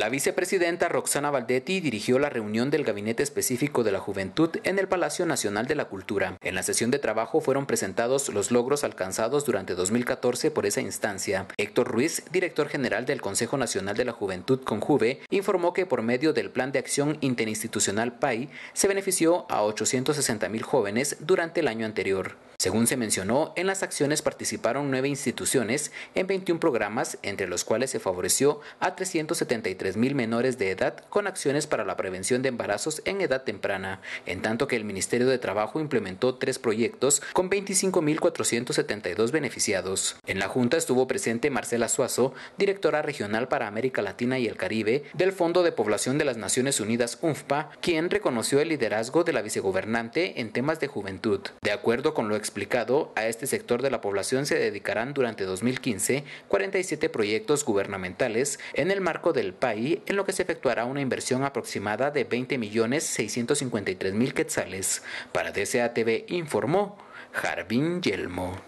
La vicepresidenta Roxana Valdetti dirigió la reunión del Gabinete Específico de la Juventud en el Palacio Nacional de la Cultura. En la sesión de trabajo fueron presentados los logros alcanzados durante 2014 por esa instancia. Héctor Ruiz, director general del Consejo Nacional de la Juventud con Juve, informó que por medio del Plan de Acción Interinstitucional PAI se benefició a 860 mil jóvenes durante el año anterior. Según se mencionó, en las acciones participaron nueve instituciones en 21 programas, entre los cuales se favoreció a 373 mil menores de edad con acciones para la prevención de embarazos en edad temprana, en tanto que el Ministerio de Trabajo implementó tres proyectos con 25.472 beneficiados. En la Junta estuvo presente Marcela Suazo, directora regional para América Latina y el Caribe del Fondo de Población de las Naciones Unidas UNFPA, quien reconoció el liderazgo de la vicegobernante en temas de juventud. De acuerdo con lo explicado, a este sector de la población se dedicarán durante 2015 47 proyectos gubernamentales en el marco del PAI, en lo que se efectuará una inversión aproximada de 20 millones 653 mil quetzales. Para DCATV informó Jardín Yelmo.